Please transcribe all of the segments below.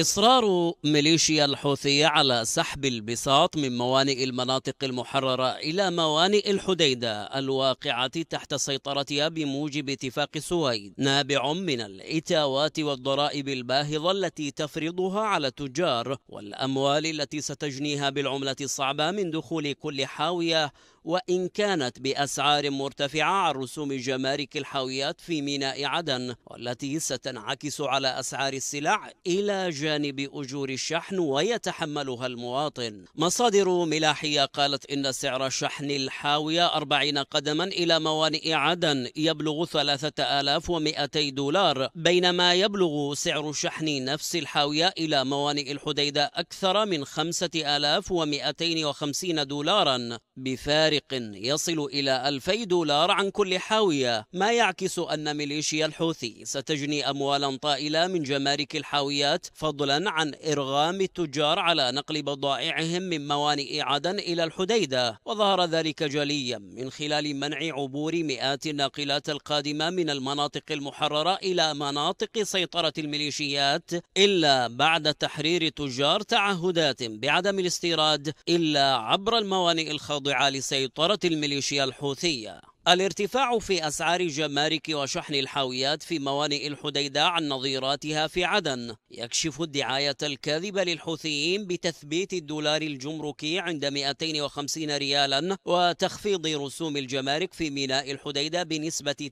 إصرار ميليشيا الحوثية على سحب البساط من موانئ المناطق المحررة إلى موانئ الحديدة الواقعة تحت سيطرتها بموجب اتفاق السويد نابع من الإتاوات والضرائب الباهظة التي تفرضها على التجار والأموال التي ستجنيها بالعملة الصعبة من دخول كل حاوية وإن كانت بأسعار مرتفعة عن رسوم جمارك الحاويات في ميناء عدن والتي ستنعكس على أسعار السلع إلى جانب جانب أجور الشحن ويتحملها المواطن مصادر ملاحية قالت إن سعر شحن الحاوية 40 قدما إلى موانئ عدن يبلغ 3200 دولار بينما يبلغ سعر شحن نفس الحاوية إلى موانئ الحديدة أكثر من 5250 دولارا بفارق يصل إلى ألفي دولار عن كل حاوية ما يعكس أن ميليشيا الحوثي ستجني أموالا طائلة من جمارك الحاويات فضلا عن إرغام التجار على نقل بضائعهم من موانئ عدن إلى الحديدة وظهر ذلك جليا من خلال منع عبور مئات الناقلات القادمة من المناطق المحررة إلى مناطق سيطرة الميليشيات إلا بعد تحرير تجار تعهدات بعدم الاستيراد إلا عبر الموانئ الخضراء المخضعة لسيطرة الميليشيا الحوثية الارتفاع في أسعار جمارك وشحن الحاويات في موانئ الحديدة عن نظيراتها في عدن يكشف الدعاية الكاذبة للحوثيين بتثبيت الدولار الجمركي عند 250 ريالا وتخفيض رسوم الجمارك في ميناء الحديدة بنسبة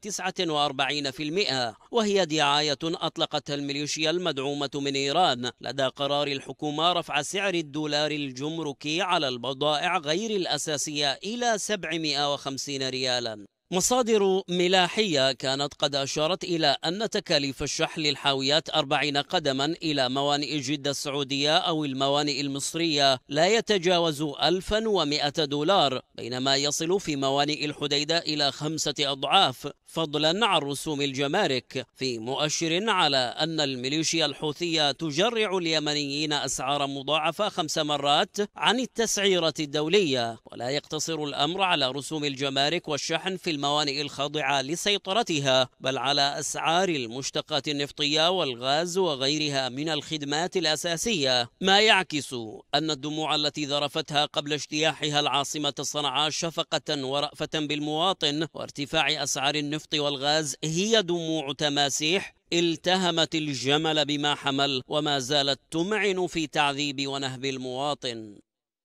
49% وهي دعاية أطلقتها الميليشيا المدعومة من إيران لدى قرار الحكومة رفع سعر الدولار الجمركي على البضائع غير الأساسية إلى 750 ريالا مصادر ملاحية كانت قد أشارت إلى أن تكاليف الشحن للحاويات أربعين قدما إلى موانئ جدة السعودية أو الموانئ المصرية لا يتجاوز 1100 دولار بينما يصل في موانئ الحديدة إلى خمسة أضعاف فضلا عن رسوم الجمارك في مؤشر على أن الميليشيا الحوثية تجرع اليمنيين أسعار مضاعفة خمس مرات عن التسعيرة الدولية ولا يقتصر الأمر على رسوم الجمارك والشحن في الم الموانئ الخاضعة لسيطرتها بل على أسعار المشتقات النفطية والغاز وغيرها من الخدمات الأساسية ما يعكس أن الدموع التي ذرفتها قبل اجتياحها العاصمة صنعاء شفقة ورأفة بالمواطن وارتفاع أسعار النفط والغاز هي دموع تماسيح التهمت الجمل بما حمل وما زالت تمعن في تعذيب ونهب المواطن